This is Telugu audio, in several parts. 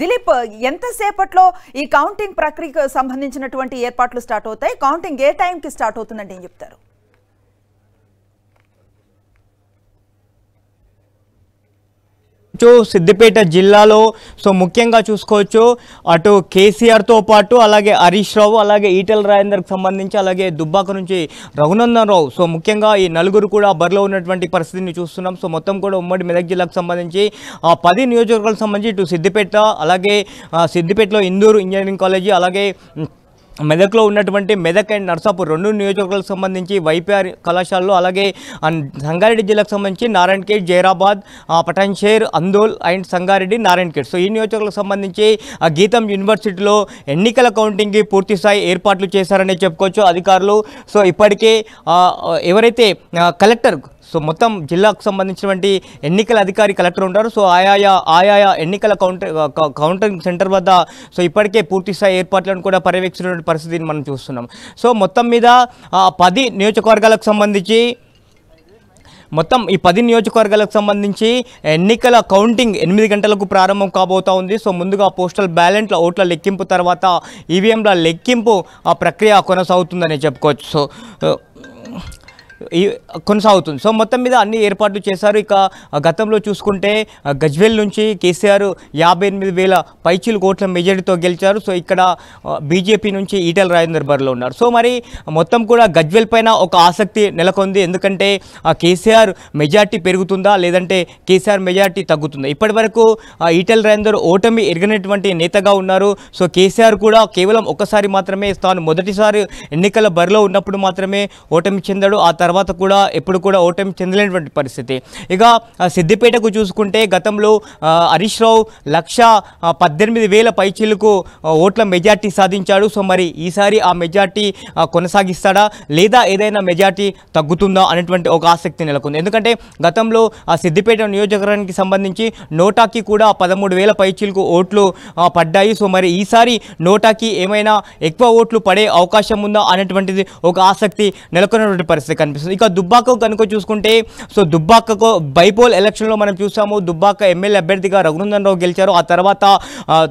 దిలీప్ ఎంతసేపట్లో ఈ కౌంటింగ్ ప్రక్రియకు సంబంధించినటువంటి ఏర్పాట్లు స్టార్ట్ అవుతాయి కౌంటింగ్ ఏ టైంకి స్టార్ట్ అవుతుందండి ఏం చెప్తారు సిద్దిపేట జిల్లాలో సో ముఖ్యంగా చూసుకోవచ్చు అటు కేసీఆర్తో పాటు అలాగే హరీష్ రావు అలాగే ఈటల రాజేందర్కి సంబంధించి అలాగే దుబ్బాక నుంచి రఘునందన్ రావు సో ముఖ్యంగా ఈ నలుగురు కూడా బరిలో ఉన్నటువంటి పరిస్థితిని చూస్తున్నాం సో మొత్తం కూడా ఉమ్మడి మెదక్ జిల్లాకు సంబంధించి ఆ పది నియోజకవర్గాలకు సంబంధించి ఇటు సిద్దిపేట అలాగే సిద్దిపేటలో ఇందూరు ఇంజనీరింగ్ కాలేజీ అలాగే మెదక్లో ఉన్నటువంటి మెదక్ అండ్ నర్సాపూర్ రెండు నియోజకవర్గాలకు సంబంధించి వైపీఆర్ కళాశాలలో అలాగే సంగారెడ్డి జిల్లాకు సంబంధించి నారాయణఖేడ్ జైరాబాద్ పటాన్షేర్ అందోల్ అండ్ సంగారెడ్డి నారాయణఖేడ్ సో ఈ నియోజకవర్గాలకు సంబంధించి గీతం యూనివర్సిటీలో ఎన్నికల కౌంటింగ్కి పూర్తి స్థాయి ఏర్పాట్లు చేశారనే చెప్పుకోవచ్చు అధికారులు సో ఇప్పటికే ఎవరైతే కలెక్టర్ సో మొత్తం జిల్లాకు సంబంధించినటువంటి ఎన్నికల అధికారి కలెక్టర్ ఉంటారు సో ఆయాయా ఆయా ఎన్నికల కౌంటర్ కౌంటరింగ్ సెంటర్ వద్ద సో ఇప్పటికే పూర్తిస్థాయి ఏర్పాట్లను కూడా పర్యవేక్షించిన పరిస్థితిని మనం చూస్తున్నాం సో మొత్తం మీద పది నియోజకవర్గాలకు సంబంధించి మొత్తం ఈ పది నియోజకవర్గాలకు సంబంధించి ఎన్నికల కౌంటింగ్ ఎనిమిది గంటలకు ప్రారంభం కాబోతూ ఉంది సో ముందుగా పోస్టల్ బ్యాలెట్ల ఓట్ల లెక్కింపు తర్వాత ఈవీఎంల లెక్కింపు ఆ ప్రక్రియ కొనసాగుతుందని చెప్పుకోవచ్చు సో కొనసాగుతుంది సో మొత్తం మీద అన్ని ఏర్పాట్లు చేశారు ఇక గతంలో చూసుకుంటే గజ్వేల్ నుంచి కేసీఆర్ యాభై ఎనిమిది వేల పైచీలు కోట్ల మెజారిటీతో గెలిచారు సో ఇక్కడ బీజేపీ నుంచి ఈటల రాజేందర్ బరిలో ఉన్నారు సో మరి మొత్తం కూడా గజ్వేల్ పైన ఒక ఆసక్తి నెలకొంది ఎందుకంటే కేసీఆర్ మెజార్టీ పెరుగుతుందా లేదంటే కేసీఆర్ మెజార్టీ తగ్గుతుందా ఇప్పటి వరకు ఈటల రాజేందర్ ఓటమి ఎరగనటువంటి నేతగా ఉన్నారు సో కేసీఆర్ కూడా కేవలం ఒక్కసారి మాత్రమే తాను మొదటిసారి ఎన్నికల బరిలో ఉన్నప్పుడు మాత్రమే ఓటమి చెందాడు ఆ తర్వాత తర్వాత కూడా ఎప్పుడు కూడా ఓటమి చెందలేనటువంటి పరిస్థితి ఇక సిద్దిపేటకు చూసుకుంటే గతంలో హరీష్ రావు లక్ష పద్దెనిమిది వేల పైచీలకు ఓట్ల మెజార్టీ సాధించాడు సో మరి ఈసారి ఆ మెజార్టీ కొనసాగిస్తాడా లేదా ఏదైనా మెజార్టీ తగ్గుతుందా అనేటువంటి ఒక ఆసక్తి నెలకొంది ఎందుకంటే గతంలో ఆ సిద్దిపేట నియోజకవర్గానికి సంబంధించి నోటాకి కూడా పదమూడు వేల పైచీలకు ఓట్లు పడ్డాయి సో మరి ఈసారి నోటాకి ఏమైనా ఎక్కువ ఓట్లు పడే అవకాశం ఉందా అనేటువంటిది ఒక ఆసక్తి నెలకొన్నటువంటి పరిస్థితి కనిపిస్తుంది ఇక దుబ్బాక కనుక చూసుకుంటే సో దుబ్బాకకు బైపోల్ ఎలక్షన్లో మనం చూసాము దుబ్బాక ఎమ్మెల్యే అభ్యర్థిగా రఘునందన్ రావు గెలిచారు ఆ తర్వాత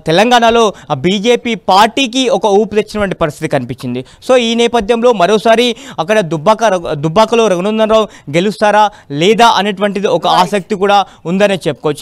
తెలంగాణలో బీజేపీ పార్టీకి ఒక ఊపు తెచ్చినటువంటి పరిస్థితి కనిపించింది సో ఈ నేపథ్యంలో మరోసారి అక్కడ దుబ్బాక దుబ్బాకలో రఘునందన్ రావు గెలుస్తారా లేదా అనేటువంటిది ఒక ఆసక్తి కూడా ఉందనే చెప్పుకోవచ్చు